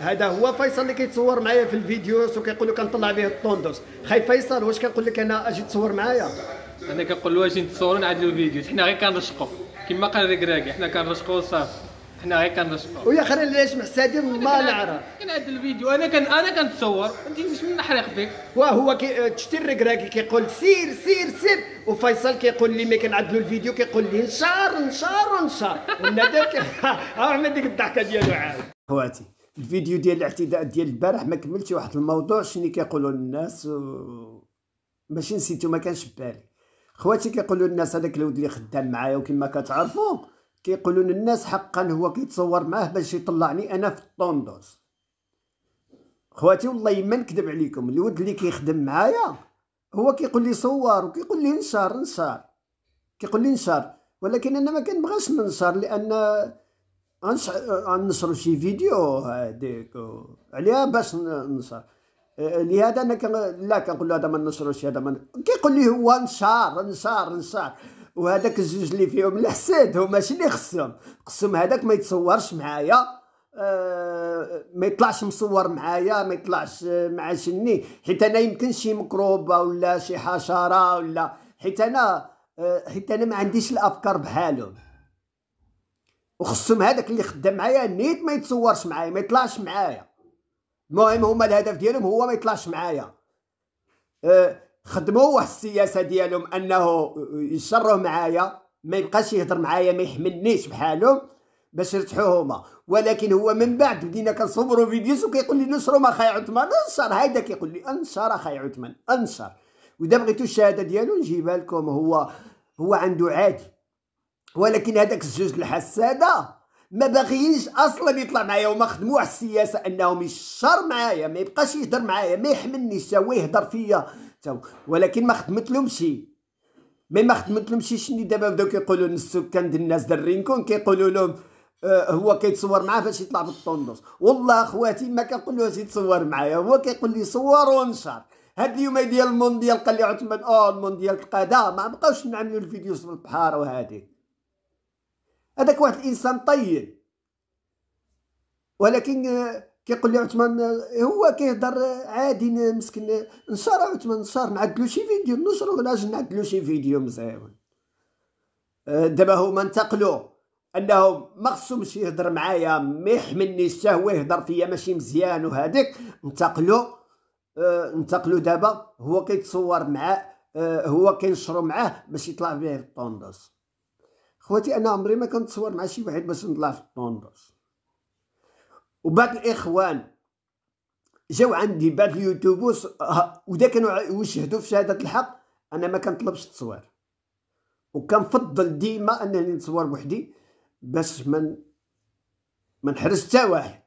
هذا هو فيصل اللي كيتصور معايا في الفيديو وكيقول لك كنطلع به الطوندوس خاي فيصل واش كنقول لك انا اجي تصور معايا انا كنقول له اجي نتصور ونعدلوا الفيديو حنا غير كنرشقوا كما قال ركراكي حنا كنرشقوا وصافي حنا غير كنرشقوا ويا خري علاش محسادين ما نعرف كنعدل الفيديو انا كان انا كنتصور انت مش من نحرق فيك وهو كي تشتي الركراكي كيقول سير سير سير وفيصل كيقول لي ملي كنعدلوا الفيديو كيقول لي نشار نشار نشار والندم كي أه، عمل ديك الضحكه ديالو عاد خواتي الفيديو ديال الاعتداء ديال البارح ما كملتش واحد الموضوع شنو كيقولوا الناس و... ماشي نسيتو ما كانش بالي خواتي كيقولوا الناس هذاك الولد اللي خدام معايا وكما كتعرفوا كيقولون الناس حقا هو كيتصور معاه باش يطلعني انا في الطوندوس خواتي والله ما نكذب عليكم الولد اللي كيخدم معايا هو كيقول لي صور وكيقول لي انشر انشر كيقول لي انشر ولكن انا ما كنبغاش ننشر لان نصرف شي فيديو هذيك عليها باش نصر لهذا انا كن لا كنقول له هذا ما نصروش هذا ما كيقول لي هو نصار نصار نصار وهذاك الزوج اللي فيهم الحسد هما ماشي اللي خصهم خصهم هذاك ما يتصورش معايا آه، ما يطلعش مصور معايا ما يطلعش مع شني حيت انا يمكن شي مكروبه ولا شي حشره ولا حيت انا آه، حيت انا ما عنديش الافكار بحالهم وخصهم هذاك اللي خدام معايا نيت ما يتصورش معايا ما يطلعش معايا المهم هما الهدف ديالهم هو ما يطلعش معايا أه، خدموا واحد السياسه ديالهم انه يشره معايا ما يبقاش يهضر معايا ما يحملنيش بحالهم باش يرتاحوا هما ولكن هو من بعد بدينا كنصوروا فيديوز وكيقول لي نشروا ما خاي عثمان انشر هيدا كيقول لي انشر اخاي عثمان انشر واذا بغيتو الشهاده ديالو نجيبها لكم هو هو عنده عادي ولكن هذاك الجوج الحساده ما باغيينش اصلا يطلع معايا وما خدموا على السياسه انهم يشر معايا ما يبقاش يهضر معايا ما يحملنيش هو يهضر فيا ولكن ما لهم مي ما شي شني دابا بداو كيقولوا السكان ديال الناس ديال كيقولوا لهم آه هو كيتصور معاه فاش يطلع بالطندوس والله اخواتي ما كنقولوش يتصور معايا هو كيقول لي صور ونشر هاد اليومين ديال المونديال قال لي عثمان اه المونديال تقادا ما بقاوش نعملوا الفيديوز في البحار وهذه هذاك واحد الانسان طيب ولكن آه، كيقول لي عثمان آه، هو كيهضر آه، عادي مسكين نشر عثمان نشر نعدلو شي فيديو نشرو لاش نعدلو شي فيديو مزيان دابا هما انتقلوا انهم ما خصهمش يهضر معايا ما يحملنيش حتى هو يهضر فيا ماشي مزيان وهذيك انتقلوا انتقلوا دابا هو كيتصور مع هو كينشرو معاه باش يطلع به الطوندوس خواتي انا عمري ما كنتصور مع شي واحد باش نطلع في الطوندوس وبعض الاخوان جاو عندي بعض اليوتيوبوس ودا كانوا يشهدوا في شهاده الحق انا ما كنطلبش التصوير وكنفضل ديما انني نصور بوحدي باش من ما نحرج حتى واحد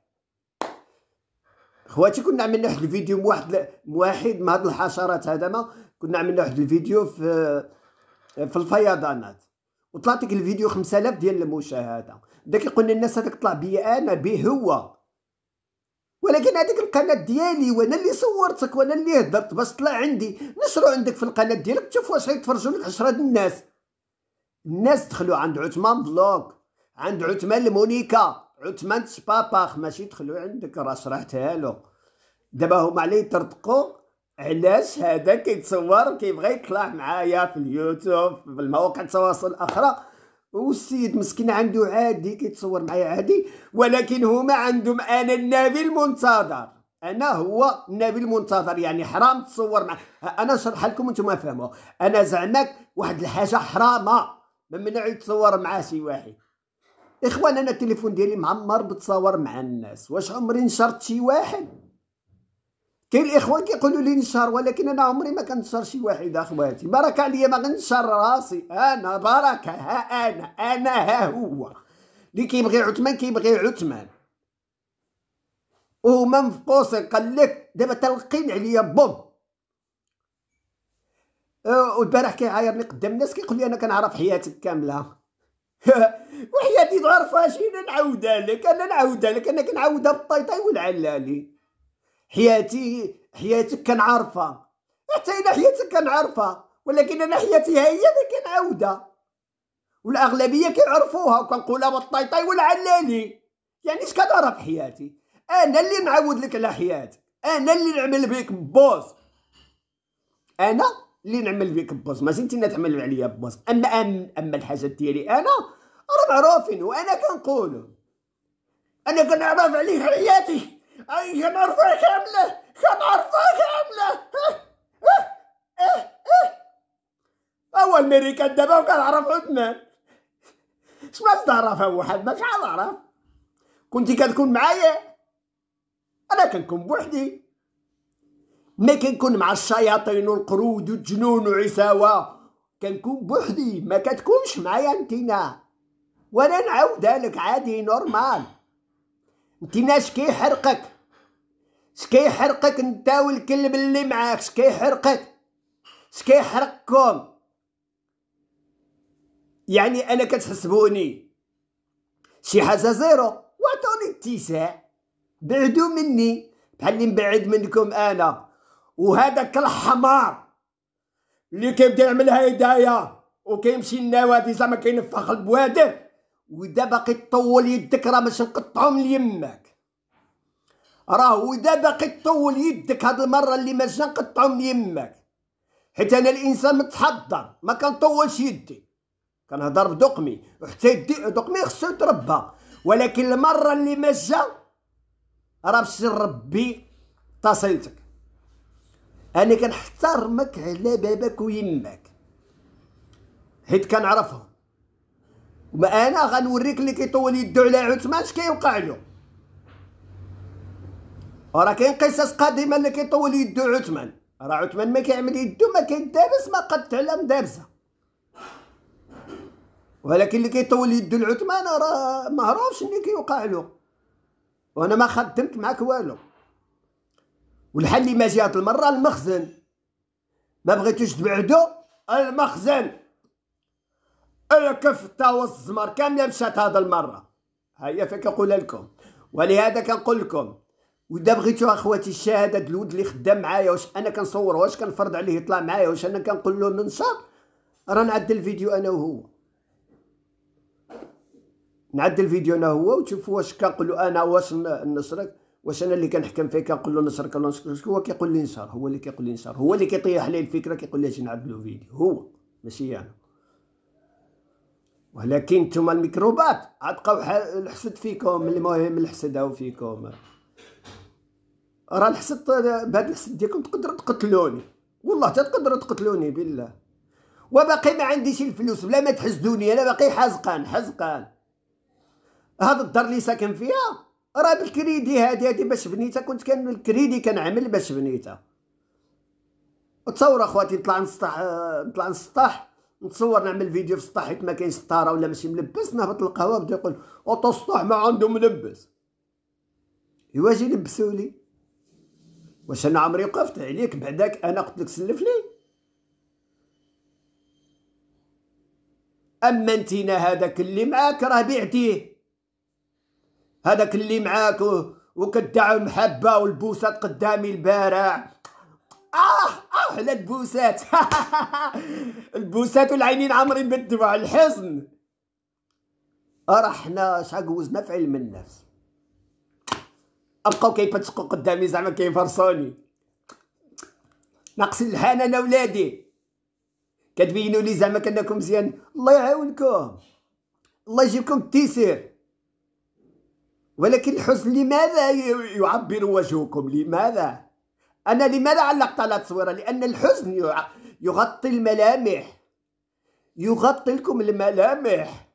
خواتي كنا عملنا واحد الفيديو واحد واحد من هاد الحشرات هذا ما كنا عملنا واحد الفيديو في في الفيضانات وطلعت لك الفيديو 5000 ديال المشاهده داك يقول الناس هذاك طلع بيا انا به هو ولكن هذيك القناه ديالي وانا اللي صورتك وانا اللي هدرت باش طلع عندي نشرو عندك في القناه ديالك تشوف واش غيتفرجوا لك 10 الناس الناس دخلوا عند عثمان بلوك عند عثمان المونيكا عثمان شباباخ ماشي دخلوا عندك راه شرحتها له دابا هما عليه يطرطقوا علاش هذا كيتصور كيبغي يطلع معايا في اليوتيوب في المواقع التواصل الاخرى والسيد مسكين عنده عادي كيتصور معايا عادي ولكن هما عندهم انا النبي المنتظر انا هو النبي المنتظر يعني حرام تصور مع انا شرح لكم وانتم فهموا انا زعمك واحد الحاجه حرامه ممنوع يتصور مع شي واحد اخوان انا التليفون ديالي معمر بتصور مع الناس واش عمري نشرت شي واحد كاين الاخوان كيقولوا لي نشهر ولكن انا عمري ما كنشهر شي واحد اخواتي بارك عليا ما غنشهر راسي انا بركه ها انا انا ها هو اللي كيبغي عثمان كيبغي عثمان وهما مفقوس قال لك دابا تلقين عليا بوم أه، البارح كيعايرني قدام الناس كيقول لي انا كنعرف حياتك كامله وحياتي تغرفها شي نعاودها لك انا نعاودها لك انا كنعاودها بالطيطاي والعلالي حياتي حياتك كنعرفها حتى انا حياتك كنعرفها ولكن انا حياتي هي اللي كنعاودها والاغلبيه كيعرفوها وكنقولها بالطيطاي والعلالي يعني اش كدار في حياتي انا اللي نعود لك على حياتك انا اللي نعمل بيك بوز انا اللي نعمل بيك بوز ماشي انت اللي تعمل عليا بوز اما اما الحاجات ديالي انا راه معروفين وانا كنقول انا كنعرف عليه حياتي اي معرفة كاملة معرفة كاملة اول مريكا الدبا وكان عرف عثمان ما تعرف واحد ما شحال عرف كنتي كتكون معايا انا كنكون بوحدي ما كنكون مع الشياطين والقرود والجنون وعساوة كنكون بوحدي ما كتكونش معايا انتينا وانا نعاودها لك عادي نورمال حرقك كيحرقك شكيحرقك انت والكلب اللي معاك شكيحرقك شكيحرقكم يعني انا كتحسبوني شي حاجه زيرو وعطوني اتساع بعدو مني بحال اللي مبعد منكم انا وهذاك الحمار اللي كيبدا يعمل هدايا وكيمشي النوادي زعما كينفخ البوادر ودا باقي تطول يدك راه باش نقطعهم ليماك راه ودا باقي تطول يدك هاد المره اللي باش نقطعهم ليماك حيت انا الانسان متحضر ما كنطولش يدي كنهضر بدقمي وحتى يدي دقمي خصو يتربى ولكن المره اللي ما جا راه باش نربي تصيلتك انا كنحترمك على باباك ويماك حيت كنعرفهم وما انا غنوريك اللي كيطول يدو على عثمان اش كيوقع له راه كاين قصص قديمه اللي كيطول يدو عثمان راه عثمان ما كيعمل يدو ما كيدابس ما قد على مدابسه ولكن اللي كيطول يدو لعثمان راه ما عرفش اللي كيوقع له وانا ما خدمت معاك والو والحل اللي ما جات المره المخزن ما بغيتوش تبعدو المخزن الكف كف وسط الزمر كامله مشات هذا المره هيا فكنقول لكم ولهذا كنقول لكم ودا بغيتو اخواتي الشهاده الود اللي خدام معايا واش انا كنصور واش كنفرض عليه يطلع معايا واش انا كنقول له ننشر راه نعدل الفيديو انا وهو نعدل الفيديو انا وهو وتشوفوا واش كنقول له انا واش نشرك واش انا اللي كنحكم فيه كنقول له نشرك ولا نشرك هو كيقول لي نشر هو اللي كيقول لي نشر هو اللي كيطيح لي الفكره كيقول لي اجي نعدلو فيديو هو ماشي انا يعني. ولكن نتوما الميكروبات غتبقاو الحسد فيكم المهم الحسد هاو فيكم راه الحسد بهذا الحسد ديالكم تقدروا تقتلوني والله حتى تقدروا تقتلوني بالله وباقي ما عنديش الفلوس بلا ما تحسدوني انا باقي حزقان حزقان هاد الدار اللي ساكن فيها راه بالكريدي هادي هادي باش بنيتها كنت كان الكريدي كنعمل باش بنيتها تصور اخواتي نطلع نسطح آه، نطلع نسطح نتصور نعمل فيديو في السطح حيت ما كاينش ستاره ولا ماشي ملبس نهبط القهوه بدا يقول اوطو السطح ما عنده ملبس يواش يلبسوا لي واش انا عمري وقفت عليك بعداك انا قلت لك سلف لي اما انتينا هذاك اللي معاك راه بعتيه هذاك اللي معاك وكدعم المحبه والبوسات قدامي البارع اه على البوسات البوسات والعينين عامرين بالدمع الحزن راه حنا شاكوزنا في علم النفس بقاو كيبتشقوا قدامي زعما كيفرصوني ناقص الهان انا ولادي كتبينوا لي زعما كانكم مزيان الله يعاونكم الله يجيبكم التيسير ولكن الحزن لماذا يعبر وجهكم لماذا أنا لماذا علقت على تصويرة؟ لأن الحزن يغطي الملامح يغطي لكم الملامح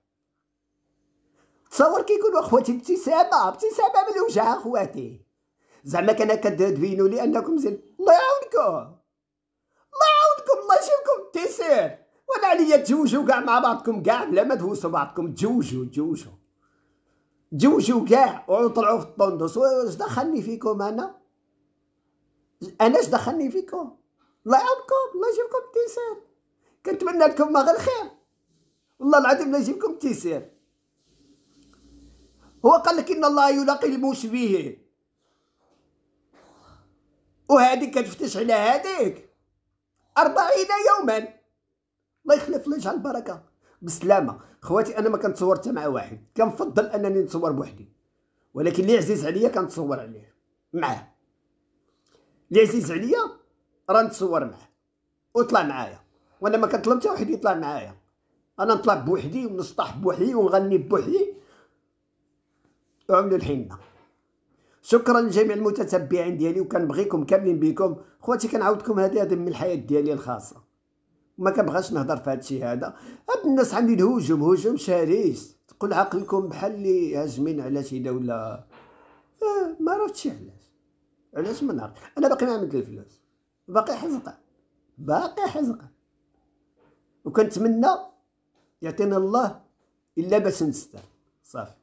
تصور كي يكونوا اخواتي ابتسامه ابتسامه من وجه اخواتي زعما كان كتبينوا لأنكم انكم زين الله يعاونكم الله يعاونكم الله يجيبكم التيسير ولا عليا تجوجوا كاع مع بعضكم كاع بلا ما تهوسوا بعضكم تجوجوا تجوجوا تجوجوا كاع وطلعوا في الطندوس واش دخلني فيكم انا انا اش دخلني فيكم الله يعاونكم الله يجيبكم التيسير كنتمنى لكم ما غير الخير والله العظيم لا يجيبكم التيسير هو قال لك ان الله يلاقي المشبه وهذيك كتفتش على هذيك أربعين يوما الله يخلف لي يجعل البركه بسلامه خواتي انا ما كنتصور حتى مع واحد كنفضل انني نتصور بوحدي ولكن اللي عزيز عليا كنتصور عليه معاه اللي عزيز عليا راه نتصور معاه وطلع معايا وانا ما كنطلب حتى واحد يطلع معايا انا نطلع بوحدي ونسطح بوحدي ونغني بوحدي وعملوا الحنه شكرا لجميع المتتبعين ديالي وكنبغيكم كاملين بكم خواتي كنعاودكم هذه هذه من الحياه ديالي الخاصه ما كنبغاش نهضر في هذا الشيء هذا هاد الناس عندي الهجوم هجوم شرس تقول عقلكم بحال اللي هاجمين على شي دوله آه ما عرفتش علاش علاش من نهار انا باقي ما عملت الفلوس باقي حزقه باقي حزقه وكنتمنى يعطينا الله الا باش نستر صافي